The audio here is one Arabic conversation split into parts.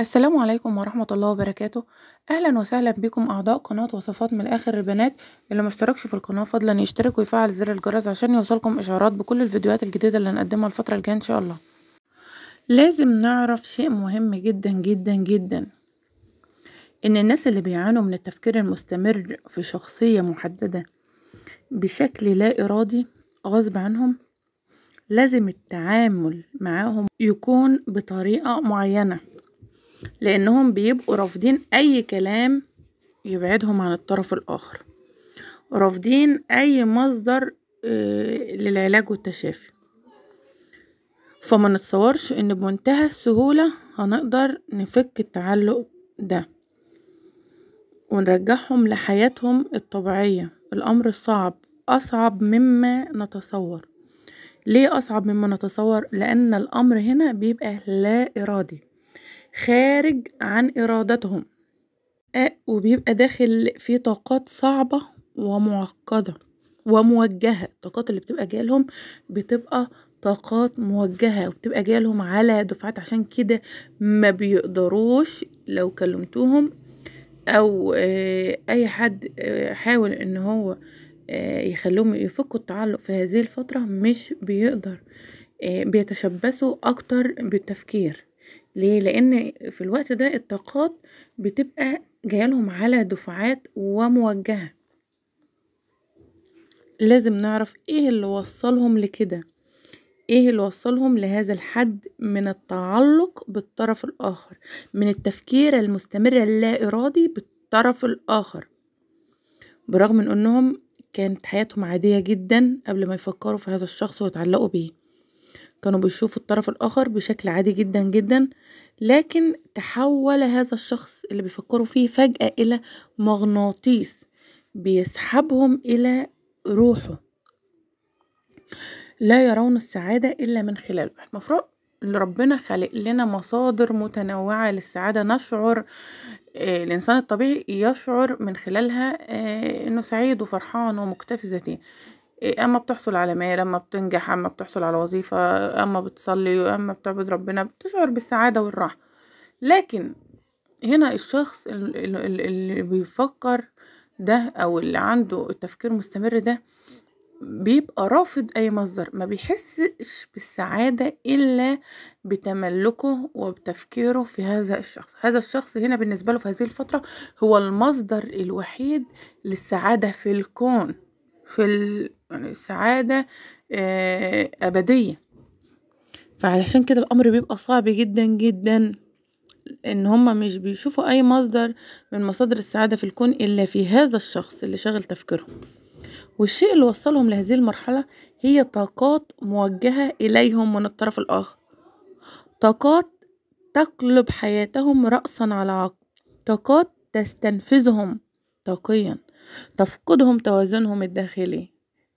السلام عليكم ورحمة الله وبركاته أهلا وسهلا بكم أعضاء قناة وصفات من الآخر البنات اللي مشتركش في القناة فضلا يشترك ويفعل زر الجرس عشان يوصلكم إشعارات بكل الفيديوهات الجديدة اللي هنقدمها الفترة الجاية إن شاء الله لازم نعرف شيء مهم جدا جدا جدا إن الناس اللي بيعانوا من التفكير المستمر في شخصية محددة بشكل لا إرادي غصب عنهم لازم التعامل معاهم يكون بطريقة معينة لأنهم بيبقوا رافضين أي كلام يبعدهم عن الطرف الآخر رافضين أي مصدر آه، للعلاج والتشافي فما نتصورش إن بمنتهى السهولة هنقدر نفك التعلق ده ونرجعهم لحياتهم الطبيعية الأمر صعب أصعب مما نتصور ليه أصعب مما نتصور لأن الأمر هنا بيبقى لا إرادي خارج عن إرادتهم وبيبقى داخل في طاقات صعبة ومعقدة وموجهة الطاقات اللي بتبقى جالهم بتبقى طاقات موجهة وبتبقى جالهم على دفعات عشان كده ما بيقدروش لو كلمتوهم أو آه، أي حد آه، حاول إن هو آه، يخلوهم يفكوا التعلق في هذه الفترة مش بيقدر بيتشبثوا أكتر بالتفكير ليه؟ لأن في الوقت ده الطاقات بتبقى جايالهم على دفعات وموجهة لازم نعرف ايه اللي وصلهم لكده ايه اللي وصلهم لهذا الحد من التعلق بالطرف الآخر من التفكير المستمر اللا إرادي بالطرف الآخر برغم من أنهم كانت حياتهم عادية جدا قبل ما يفكروا في هذا الشخص ويتعلقوا بيه كانوا بيشوفوا الطرف الآخر بشكل عادي جدا جدا لكن تحول هذا الشخص اللي بيفكروا فيه فجأة إلى مغناطيس بيسحبهم إلى روحه لا يرون السعادة إلا من خلاله المفروض ربنا خلق لنا مصادر متنوعة للسعادة نشعر آه، الإنسان الطبيعي يشعر من خلالها آه، إنه سعيد وفرحان ومكتفي ذاتيا إيه، اما بتحصل على مال اما بتنجح اما بتحصل على وظيفة اما بتصلي اما بتعبد ربنا بتشعر بالسعادة والراحة لكن هنا الشخص اللي بيفكر ده او اللي عنده التفكير مستمر ده بيبقى رافض اي مصدر ما بيحسش بالسعادة الا بتملكه وبتفكيره في هذا الشخص هذا الشخص هنا بالنسبة له في هذه الفترة هو المصدر الوحيد للسعادة في الكون في يعني السعادة أبدية فعلشان كده الأمر بيبقى صعب جدا جدا ان هما مش بيشوفوا اي مصدر من مصادر السعادة في الكون الا في هذا الشخص اللي شغل تفكيرهم والشيء اللي وصلهم لهذه المرحلة هي طاقات موجهة اليهم من الطرف الاخر طاقات تقلب حياتهم رأسا على عقب طاقات تستنفذهم طاقيا تفقدهم توازنهم الداخلي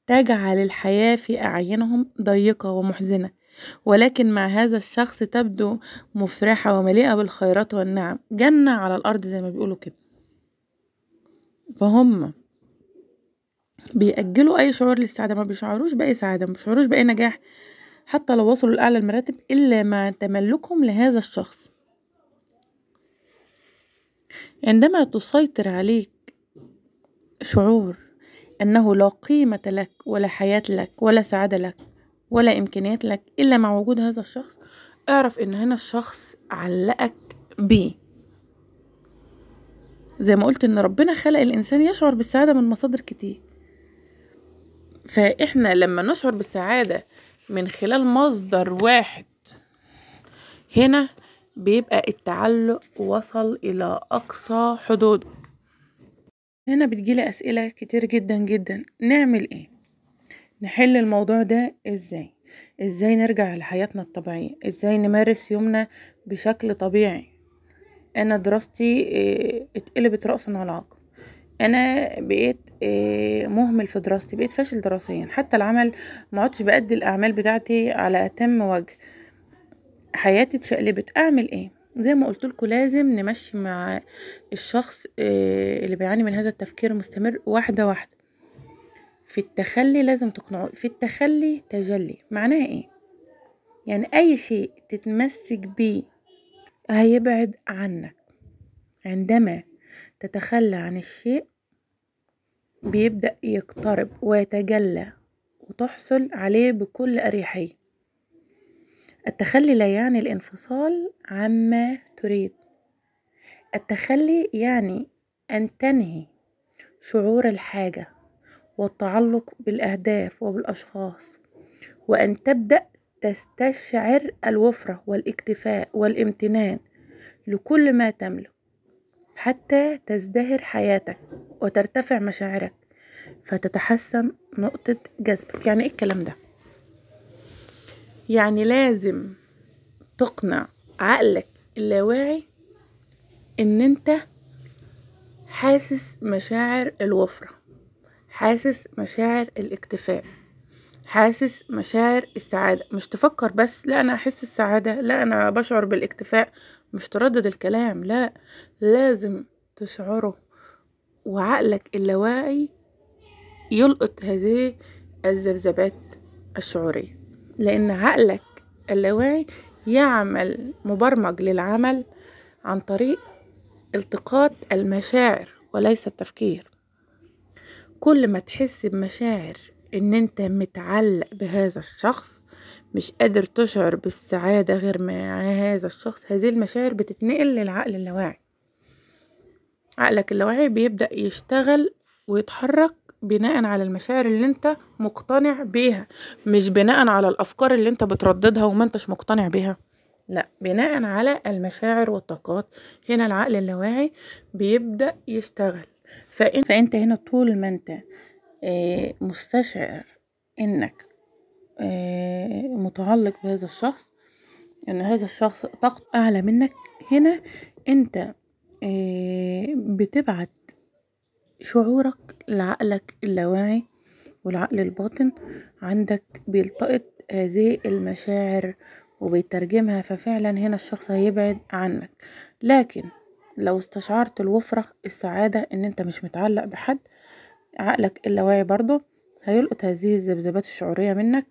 تجعل الحياة في أعينهم ضيقة ومحزنة ولكن مع هذا الشخص تبدو مفرحة ومليئة بالخيرات والنعم جنة على الأرض زي ما بيقولوا كده فهم بيأجلوا أي شعور للسعادة ما بيشعروش بأي سعادة ما بيشعروش بأي نجاح حتى لو وصلوا لأعلى المراتب إلا مع تملكهم لهذا الشخص عندما تسيطر عليك شعور أنه لا قيمة لك ولا حياة لك ولا سعادة لك ولا إمكانيات لك إلا مع وجود هذا الشخص اعرف إن هنا الشخص علقك بيه زي ما قلت إن ربنا خلق الإنسان يشعر بالسعادة من مصادر كتير فإحنا لما نشعر بالسعادة من خلال مصدر واحد هنا بيبقى التعلق وصل إلى أقصى حدوده هنا بتجيلي أسئلة كتير جدا جدا نعمل ايه نحل الموضوع ده ازاي ازاي نرجع لحياتنا الطبيعية ازاي نمارس يومنا بشكل طبيعي انا دراستي آه، اتقلبت رأسا على عقب انا بقيت آه، مهمل في دراستي بقيت فاشل دراسيا حتى العمل ما عدتش بأدي الاعمال بتاعتي على اتم وجه حياتي اتشقلبت اعمل ايه زي ما قلت لكم لازم نمشي مع الشخص آه، اللي بيعاني من هذا التفكير المستمر واحده واحده في التخلي لازم تقنعه في التخلي تجلي معناها ايه يعني اي شيء تتمسك بيه هيبعد عنك عندما تتخلى عن الشيء بيبدأ يقترب ويتجلى وتحصل عليه بكل أريحية التخلي لا يعني الانفصال عما تريد التخلي يعني أن تنهي شعور الحاجة والتعلق بالأهداف وبالأشخاص وأن تبدأ تستشعر الوفرة والاكتفاء والامتنان لكل ما تملك حتى تزدهر حياتك وترتفع مشاعرك فتتحسن نقطة جذبك يعني ايه الكلام ده يعني لازم تقنع عقلك اللاواعي ان انت حاسس مشاعر الوفرة حاسس مشاعر الاكتفاء حاسس مشاعر السعادة مش تفكر بس لا أنا أحس السعادة لا أنا بشعر بالاكتفاء مش تردد الكلام لا لازم تشعره وعقلك اللاواعي يلقط هذه الذبذبات الشعورية لأن عقلك اللاواعي يعمل مبرمج للعمل عن طريق التقاط المشاعر وليس التفكير كل ما تحس بمشاعر ان انت متعلق بهذا الشخص مش قادر تشعر بالسعادة غير مع هذا الشخص هذه المشاعر بتتنقل للعقل اللاواعي عقلك اللاواعي بيبدأ يشتغل ويتحرك بناء على المشاعر اللي انت مقتنع بيها مش بناء على الافكار اللي انت بترددها وما انتش مقتنع بيها لا بناء على المشاعر والطاقات هنا العقل اللاواعي بيبدا يشتغل فإن... فانت هنا طول ما انت آه، مستشعر انك آه، متعلق بهذا الشخص ان هذا الشخص طاقته اعلى منك هنا انت آه، بتبعت شعورك لعقلك اللاواعي والعقل الباطن عندك بيلتقط هذه المشاعر وبيترجمها ففعلا هنا الشخص هيبعد عنك لكن لو استشعرت الوفرة السعادة ان انت مش متعلق بحد عقلك اللاواعي برضه هيلقط هذه الذبذبات الشعورية منك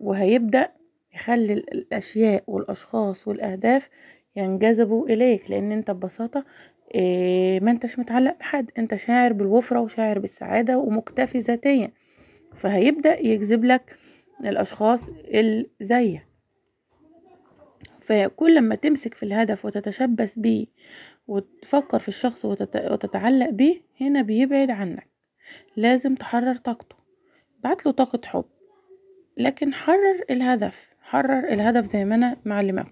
وهيبدأ يخلي الأشياء والأشخاص والأهداف ينجذبوا اليك لان انت ببساطه آه، ما انتش متعلق بحد انت شاعر بالوفره وشاعر بالسعاده ومكتفي ذاتيا فهيبدا يجذب لك الاشخاص زيك فكل لما تمسك في الهدف وتتشبث بيه وتفكر في الشخص وتتعلق بيه هنا بيبعد عنك لازم تحرر طاقته بعت له طاقة حب لكن حرر الهدف حرر الهدف زي ما انا معلمكم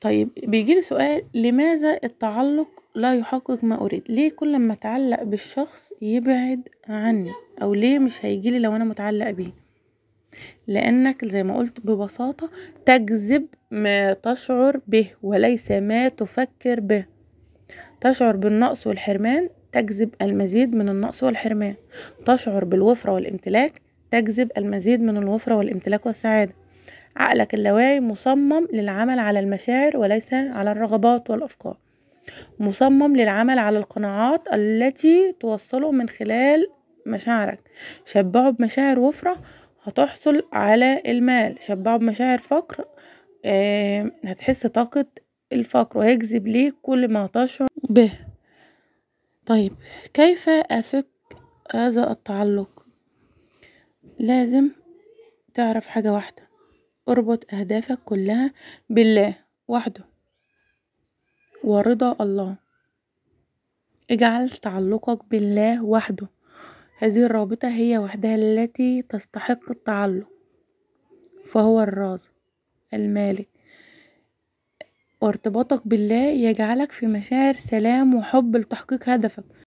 طيب بيجيلي سؤال لماذا التعلق لا يحقق ما أريد ليه كل ما أتعلق بالشخص يبعد عني أو ليه مش هيجيلي لو أنا متعلق بيه لأنك زي ما قلت ببساطة تجذب ما تشعر به وليس ما تفكر به تشعر بالنقص والحرمان تجذب المزيد من النقص والحرمان تشعر بالوفرة والامتلاك تجذب المزيد من الوفرة والامتلاك والسعادة عقلك اللاواعي مصمم للعمل على المشاعر وليس على الرغبات والأفكار مصمم للعمل على القناعات التي توصله من خلال مشاعرك شبعه بمشاعر وفرة هتحصل على المال شبعه بمشاعر فقر آه هتحس طاقة الفقر وهيجذب ليك كل ما تشعر به طيب كيف أفك هذا التعلق لازم تعرف حاجة واحدة اربط أهدافك كلها بالله وحده ورضا الله اجعل تعلقك بالله وحده هذه الرابطة هي وحدها التي تستحق التعلق فهو الرازق المالك وارتباطك بالله يجعلك في مشاعر سلام وحب لتحقيق هدفك